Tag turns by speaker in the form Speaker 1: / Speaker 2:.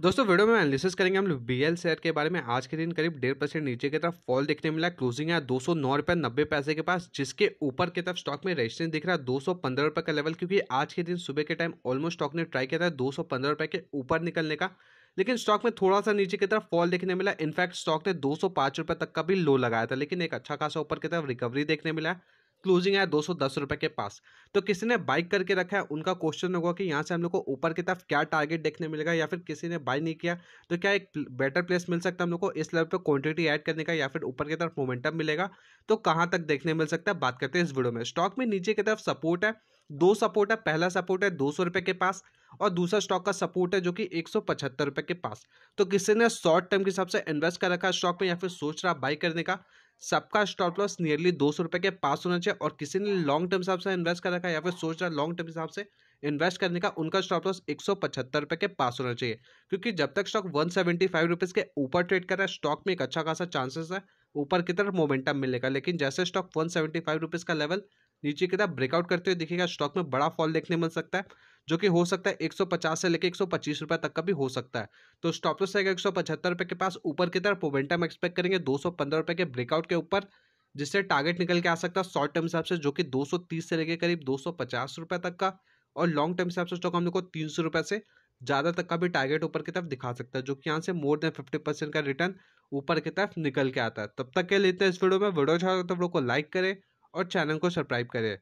Speaker 1: दोस्तों वीडियो में एनालिसिस करेंगे हम लोग एल शेयर के बारे में आज के दिन करीब डेढ़ परसेंट नीचे की तरफ फॉल देखने मिला क्लोजिंग है दो सौ नौ रुपये नब्बे पैसे के पास जिसके ऊपर की तरफ स्टॉक में रजिस्ट्रेंस दिख रहा है दो सौ पंद्रह रुपये का लेवल क्योंकि आज के दिन सुबह के टाइम ऑलमोस्ट स्टॉक ने ट्राई किया था दो सौ पंद्रह रुपये के ऊपर निकलने का लेकिन स्टॉक में थोड़ा सा नीचे की तरफ फॉल देखने मिला इनफैक्ट स्टॉक ने दो सौ पाँच रुपये तक का भी लो लगाया था लेकिन एक अच्छा खासा ऊपर की तरफ रिकवरी देखने मिला क्लोजिंग है दो सौ के पास तो किसी ने बाइक करके रखा है उनका क्वेश्चन होगा कि यहाँ से हम लोग को ऊपर की तरफ क्या टारगेट देखने मिलेगा या फिर किसी ने बाई नहीं किया तो क्या एक बेटर प्लेस मिल सकता है हम लोग को इस लेवल पे क्वांटिटी ऐड करने का या फिर ऊपर की तरफ मोमेंटम मिलेगा तो कहाँ तक देखने मिल सकता है बात करते हैं इस वीडियो में स्टॉक में नीचे की तरफ सपोर्ट है दो सपोर्ट है पहला सपोर्ट है दो सौ रुपये के पास और दूसरा स्टॉक का सपोर्ट है जो कि एक सौ पचहत्तर रुपये के पास तो किसी ने शॉर्ट टर्म के हिसाब से इन्वेस्ट कर रखा है स्टॉक में या फिर सोच रहा बाई करने का सबका स्टॉप लॉस नियरली दो सौ के पास होना चाहिए और किसी ने लॉन्ग टर्म हिसाब से इन्वेस्ट कर रखा है या फिर सोच रहा है लॉन्ग टर्म हिसाब से इन्वेस्ट करने का उनका स्टॉप लॉस एक सौ पचहत्तर रुपये के पास होना चाहिए क्योंकि जब तक stock one seventy five rupees के ऊपर ट्रेड कर रहा है स्टॉक में एक अच्छा खासा चांसेस है ऊपर की तरफ मोमेंटम मिलेगा लेकिन जैसे stock one seventy five rupees का लेवल नीचे की तरफ ब्रेकआउट करते हुए दिखेगा स्टॉक में बड़ा फॉल देखने मिल सकता है जो कि हो सकता है 150 से लेकर 125 रुपए तक का भी हो सकता है तो स्टॉप लॉस रहेगा एक रुपए के पास ऊपर की तरफ मोमेंटम एक्सपेक्ट करेंगे दो रुपए के ब्रेकआउट के ऊपर जिससे टारगेट निकल के आ सकता है शॉर्ट टर्म हिसाब से जो कि 230 से लेकर करीब पचास रुपए तक का और लॉन्ग टर्म हिसाब से स्टॉक हम लोग को तीन सौ रुपये से ज़्यादा तक का भी टारगेट ऊपर की तरफ दिखा सकता है जो कि यहाँ से मोर देन फिफ्टी परसेंट का रिटर्न ऊपर की तरफ निकल के आता है तब तक के लेते हैं इस वीडियो में वीडियो अच्छा तो लोग को लाइक करें और चैनल को सब्सक्राइब करें